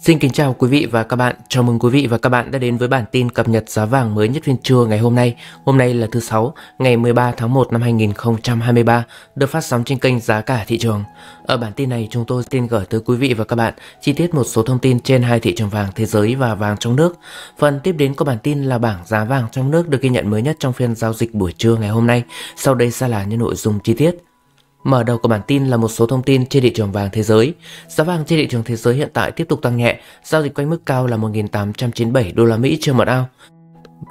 Xin kính chào quý vị và các bạn. Chào mừng quý vị và các bạn đã đến với bản tin cập nhật giá vàng mới nhất phiên trưa ngày hôm nay. Hôm nay là thứ sáu, ngày 13 tháng 1 năm 2023, được phát sóng trên kênh Giá cả thị trường. Ở bản tin này, chúng tôi xin gửi tới quý vị và các bạn chi tiết một số thông tin trên hai thị trường vàng thế giới và vàng trong nước. Phần tiếp đến của bản tin là bảng giá vàng trong nước được ghi nhận mới nhất trong phiên giao dịch buổi trưa ngày hôm nay. Sau đây sẽ là những nội dung chi tiết. Mở đầu của bản tin là một số thông tin trên thị trường vàng thế giới. Giá vàng trên thị trường thế giới hiện tại tiếp tục tăng nhẹ, giao dịch quanh mức cao là 1.897 đô la Mỹ trên một ao.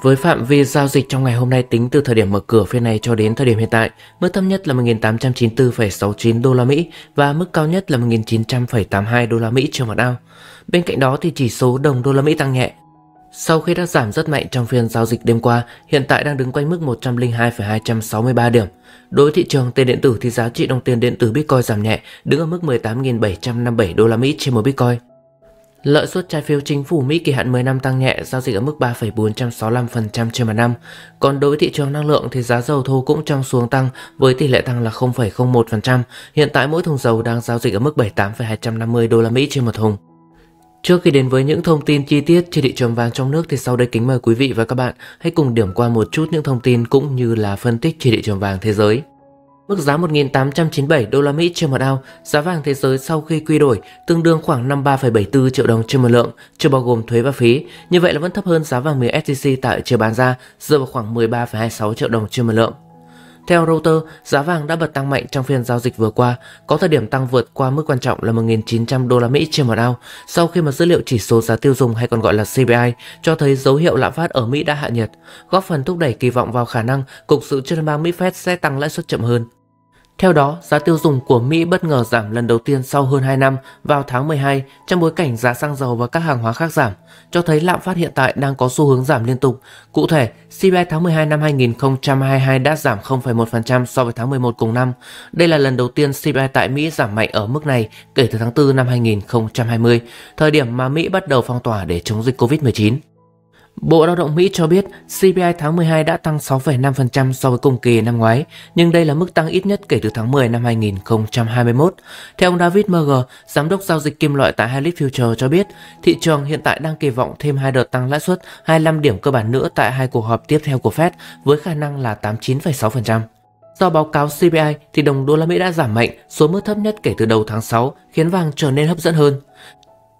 Với phạm vi giao dịch trong ngày hôm nay tính từ thời điểm mở cửa phiên này cho đến thời điểm hiện tại, mức thấp nhất là 1894,69 đô la Mỹ và mức cao nhất là 1900,82 đô la Mỹ trên một ao. Bên cạnh đó thì chỉ số đồng đô la Mỹ tăng nhẹ, sau khi đã giảm rất mạnh trong phiên giao dịch đêm qua, hiện tại đang đứng quanh mức 102,263 điểm. Đối với thị trường tiền điện tử thì giá trị đồng tiền điện tử Bitcoin giảm nhẹ, đứng ở mức 18.757 đô la Mỹ trên một Bitcoin. Lợi suất trái phiếu chính phủ Mỹ kỳ hạn 10 năm tăng nhẹ, giao dịch ở mức 3,465% trên một năm. Còn đối với thị trường năng lượng thì giá dầu thô cũng trong xuống tăng với tỷ lệ tăng là 0,01%. Hiện tại mỗi thùng dầu đang giao dịch ở mức 78,250 đô la Mỹ trên một thùng. Trước khi đến với những thông tin chi tiết trên thị trường vàng trong nước thì sau đây kính mời quý vị và các bạn hãy cùng điểm qua một chút những thông tin cũng như là phân tích trên thị trường vàng thế giới. Mức giá 1.897 đô la Mỹ trên một ao, giá vàng thế giới sau khi quy đổi tương đương khoảng 53,74 triệu đồng trên một lượng, chưa bao gồm thuế và phí. Như vậy là vẫn thấp hơn giá vàng miếng SJC tại chiều bán ra, dựa vào khoảng 13,26 triệu đồng trên một lượng. Theo Reuters, giá vàng đã bật tăng mạnh trong phiên giao dịch vừa qua, có thời điểm tăng vượt qua mức quan trọng là 1.900 đô la Mỹ trên một ao, sau khi mà dữ liệu chỉ số giá tiêu dùng hay còn gọi là CPI cho thấy dấu hiệu lạm phát ở Mỹ đã hạ nhiệt, góp phần thúc đẩy kỳ vọng vào khả năng Cục sự trữ Liên bang Mỹ Fed sẽ tăng lãi suất chậm hơn. Theo đó, giá tiêu dùng của Mỹ bất ngờ giảm lần đầu tiên sau hơn 2 năm vào tháng 12 trong bối cảnh giá xăng dầu và các hàng hóa khác giảm, cho thấy lạm phát hiện tại đang có xu hướng giảm liên tục. Cụ thể, CPI tháng 12 năm 2022 đã giảm 0,1% so với tháng 11 cùng năm. Đây là lần đầu tiên CPI tại Mỹ giảm mạnh ở mức này kể từ tháng 4 năm 2020, thời điểm mà Mỹ bắt đầu phong tỏa để chống dịch COVID-19. Bộ Lao động Mỹ cho biết CPI tháng 12 đã tăng 6,5% so với cùng kỳ năm ngoái, nhưng đây là mức tăng ít nhất kể từ tháng 10 năm 2021. Theo ông David Berger, giám đốc giao dịch kim loại tại Halit Future cho biết, thị trường hiện tại đang kỳ vọng thêm hai đợt tăng lãi suất 25 điểm cơ bản nữa tại hai cuộc họp tiếp theo của Fed với khả năng là 89,6%. Do báo cáo CPI thì đồng đô la Mỹ đã giảm mạnh xuống mức thấp nhất kể từ đầu tháng 6, khiến vàng trở nên hấp dẫn hơn.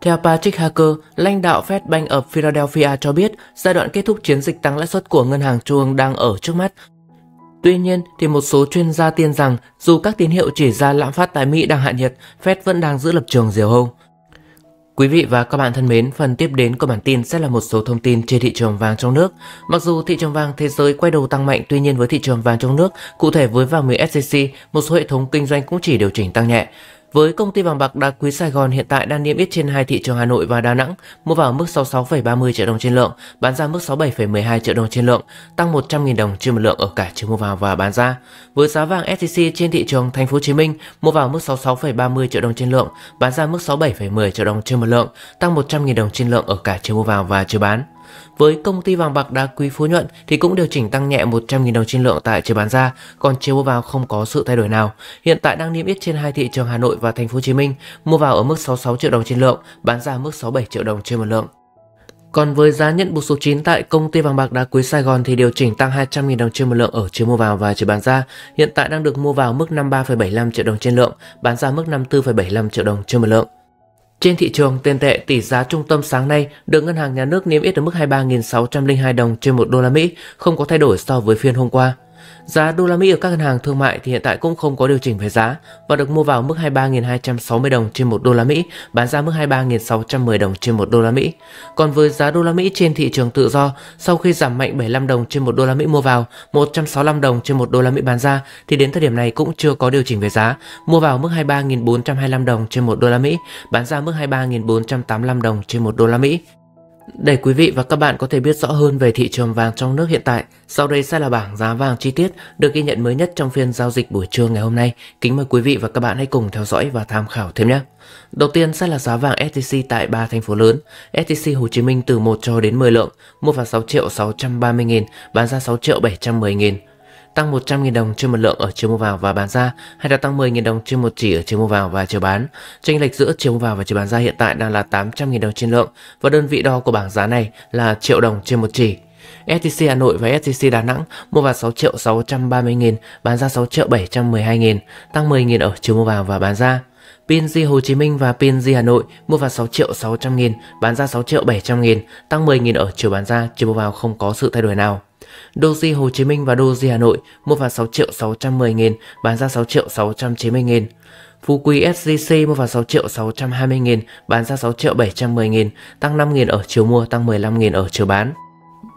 Theo Patrick Hacker, lãnh đạo Fed Bank ở Philadelphia cho biết giai đoạn kết thúc chiến dịch tăng lãi suất của ngân hàng trung ương đang ở trước mắt. Tuy nhiên, thì một số chuyên gia tin rằng dù các tín hiệu chỉ ra lạm phát tại Mỹ đang hạ nhiệt, Fed vẫn đang giữ lập trường diều hâu. Quý vị và các bạn thân mến, phần tiếp đến của bản tin sẽ là một số thông tin trên thị trường vàng trong nước. Mặc dù thị trường vàng thế giới quay đầu tăng mạnh, tuy nhiên với thị trường vàng trong nước, cụ thể với vàng miếng SJC, một số hệ thống kinh doanh cũng chỉ điều chỉnh tăng nhẹ. Với công ty vàng bạc đá quý Sài Gòn hiện tại đang niêm yết trên hai thị trường Hà Nội và Đà Nẵng, mua vào mức 66,30 triệu đồng trên lượng, bán ra mức 67,12 triệu đồng trên lượng, tăng 100.000 đồng trên một lượng ở cả chiều mua vào và bán ra. Với giá vàng SJC trên thị trường Thành phố Hồ Chí Minh, mua vào mức 66,30 triệu đồng trên lượng, bán ra mức 67,10 triệu đồng trên một lượng, tăng 100.000 đồng trên lượng ở cả chiều mua vào và chiều bán. Với công ty vàng bạc đá quý Phú Nhuận thì cũng điều chỉnh tăng nhẹ 100.000 đồng trên lượng tại chiều bán ra, còn chiều mua vào không có sự thay đổi nào. Hiện tại đang niêm yết trên hai thị trường Hà Nội và Thành phố Hồ Chí Minh, mua vào ở mức 66 triệu đồng trên lượng, bán ra mức 67 triệu đồng trên một lượng. Còn với giá nhận buộc số 9 tại công ty vàng bạc đá quý Sài Gòn thì điều chỉnh tăng 200.000 đồng trên một lượng ở chiều mua vào và chiều bán ra. Hiện tại đang được mua vào mức 53,75 triệu đồng trên lượng, bán ra mức 54,75 triệu đồng trên một lượng. Trên thị trường, tiền tệ tỷ giá trung tâm sáng nay được Ngân hàng Nhà nước niêm yết ở mức 23.602 đồng trên 1 đô la Mỹ, không có thay đổi so với phiên hôm qua. Giá đô la Mỹ ở các ngân hàng thương mại thì hiện tại cũng không có điều chỉnh về giá và được mua vào mức 23.260 đồng trên 1 đô la Mỹ, bán ra mức 23.610 đồng trên 1 đô la Mỹ. Còn với giá đô la Mỹ trên thị trường tự do, sau khi giảm mạnh 75 đồng trên 1 đô la Mỹ mua vào, 165 đồng trên 1 đô la Mỹ bán ra thì đến thời điểm này cũng chưa có điều chỉnh về giá, mua vào mức 23.425 đồng trên 1 đô la Mỹ, bán ra mức 23.485 đồng trên 1 đô la Mỹ. Để quý vị và các bạn có thể biết rõ hơn về thị trường vàng trong nước hiện tại, sau đây sẽ là bảng giá vàng chi tiết được ghi nhận mới nhất trong phiên giao dịch buổi trưa ngày hôm nay. Kính mời quý vị và các bạn hãy cùng theo dõi và tham khảo thêm nhé. Đầu tiên sẽ là giá vàng SJC tại ba thành phố lớn. SJC Hồ Chí Minh từ 1 cho đến 10 lượng, mua vào 6 triệu 630 nghìn, bán ra 6 triệu 710 nghìn tăng 100.000 đồng trên một lượng ở chiều mua vào và bán ra hay là tăng 10.000 đồng trên một chỉ ở chiều mua vào và chiều bán. Chênh lệch giữa chiều mua vào và chiều bán ra hiện tại đang là 800.000 đồng trên lượng và đơn vị đo của bảng giá này là triệu đồng trên một chỉ. STC Hà Nội và STC Đà Nẵng mua vào 6 triệu 630 nghìn, bán ra 6 triệu 712 nghìn, tăng 10 nghìn ở chiều mua vào và bán ra. PNG Hồ Chí Minh và PNG Hà Nội mua vào 6 triệu 600 nghìn, bán ra 6 triệu 700 nghìn, tăng 10 nghìn ở chiều bán ra, chiều mua vào không có sự thay đổi nào. Doji Hồ Chí Minh và Doji Hà Nội mua vào 6 triệu 610 nghìn, bán ra 6 triệu 690 nghìn. Phú Quý SJC mua vào 6 triệu 620 nghìn, bán ra 6 triệu 710 nghìn, tăng 5 nghìn ở chiều mua, tăng 15 nghìn ở chiều bán.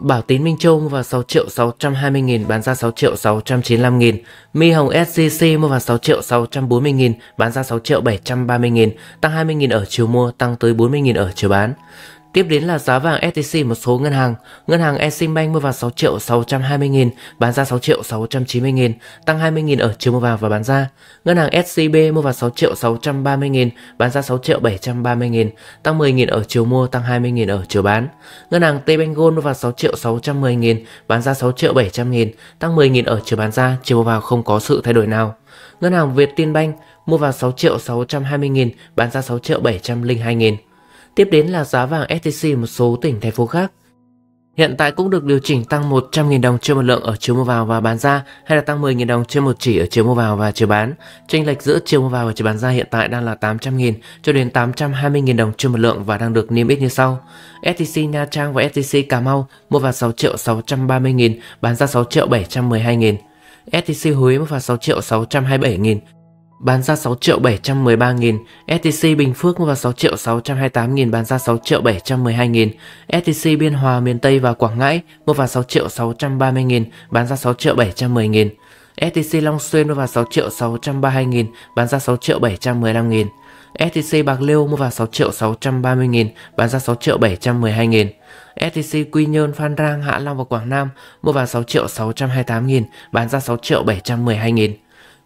Bảo Tín Minh Châu mua vào 6 triệu 620 nghìn, bán ra 6 triệu 695 nghìn. My Hồng SJC mua vào 6 triệu 640 nghìn, bán ra 6 triệu 730 nghìn, tăng 20 nghìn ở chiều mua, tăng tới 40 nghìn ở chiều bán. Tiếp đến là giá vàng SJC một số ngân hàng. Ngân hàng Eximbank mua vào 6 triệu 620 nghìn, bán ra 6 triệu 690 nghìn, tăng 20 nghìn ở chiều mua vào và bán ra. Ngân hàng SCB mua vào 6 triệu 630 nghìn, bán ra 6 triệu 730 nghìn, tăng 10 nghìn ở chiều mua, tăng 20 nghìn ở chiều bán. Ngân hàng t Gold mua vào 6 triệu 610 nghìn, bán ra 6 triệu 700 nghìn, tăng 10 nghìn ở chiều bán ra, chiều mua vào không có sự thay đổi nào. Ngân hàng Việt Tiên Bank mua vào 6 triệu 620 nghìn, bán ra 6 triệu 702 nghìn. Tiếp đến là giá vàng SJC một số tỉnh thành phố khác. Hiện tại cũng được điều chỉnh tăng 100.000 đồng trên một lượng ở chiều mua vào và bán ra hay là tăng 10.000 đồng trên một chỉ ở chiều mua vào và chiều bán. Chênh lệch giữa chiều mua vào và chiều bán ra hiện tại đang là 800.000 cho đến 820.000 đồng trên một lượng và đang được niêm yết như sau. STC Nha Trang và STC Cà Mau mua vào 6 triệu 630 000 bán ra 6 triệu 712 000 STC Huế mua vào 6 triệu 627 000 bán ra 6 triệu 713 nghìn, STC Bình Phước vào 6 triệu 628 nghìn, bán ra 6 triệu 712 nghìn, STC Biên Hòa miền Tây và Quảng Ngãi mua vào 6 triệu 630 nghìn, bán ra 6 triệu 710 nghìn, STC Long Xuyên mua vào 6 triệu 632 nghìn, bán ra 6 triệu 715 nghìn, STC Bạc Liêu mua vào 6 triệu 630 nghìn, bán ra 6 triệu 712 nghìn, STC Quy Nhơn, Phan Rang, Hạ Long và Quảng Nam mua vào 6 triệu 628 nghìn, bán ra 6 triệu 712 nghìn,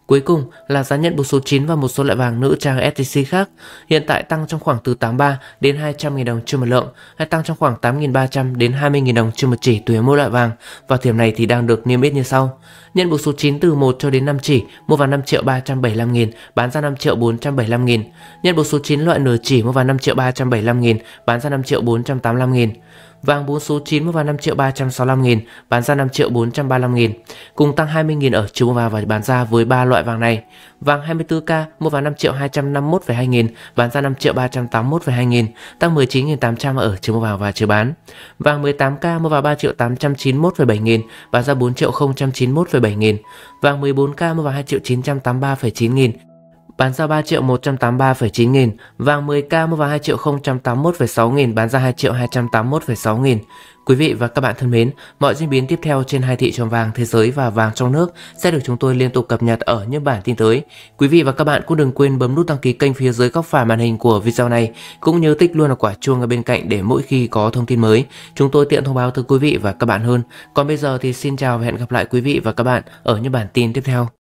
Cuối cùng là giá nhận bộ số 9 và một số loại vàng nữ trang SJC khác, hiện tại tăng trong khoảng từ 83 đến 200 000 đồng trên một lượng, hay tăng trong khoảng 8.300 đến 20.000 đồng trên một chỉ tùy mỗi loại vàng và thiểm này thì đang được niêm yết như sau. Nhận bộ số 9 từ 1 cho đến 5 chỉ, mua vào 5 triệu 375 nghìn, bán ra 5 triệu 475 nghìn. Nhận bộ số 9 loại nửa chỉ mua vào 5 triệu 375 nghìn, bán ra 5 triệu 485 000 Vàng 4 số 9 mua vào 5 triệu 365 nghìn, bán ra 5 triệu 435 nghìn, cùng tăng 20 nghìn ở chiều mua vào và bán ra với ba loại vàng này. Vàng 24K mua vào 5 triệu 251,2 nghìn, bán ra 5 triệu 381,2 nghìn, tăng 19.800 ở chiều mua vào và chiều bán. Vàng 18K mua vào 3 triệu 891,7 nghìn, bán ra 4 triệu 091,7 nghìn. Vàng 14K mua vào 2 triệu 983,9 nghìn, bán ra 3 triệu 183,9 nghìn, vàng 10k mua vào 2 triệu 081,6 nghìn, bán ra 2 triệu 281,6 nghìn. Quý vị và các bạn thân mến, mọi diễn biến tiếp theo trên hai thị trường vàng thế giới và vàng trong nước sẽ được chúng tôi liên tục cập nhật ở những bản tin tới. Quý vị và các bạn cũng đừng quên bấm nút đăng ký kênh phía dưới góc phải màn hình của video này, cũng như tích luôn là quả chuông ở bên cạnh để mỗi khi có thông tin mới, chúng tôi tiện thông báo tới quý vị và các bạn hơn. Còn bây giờ thì xin chào và hẹn gặp lại quý vị và các bạn ở những bản tin tiếp theo.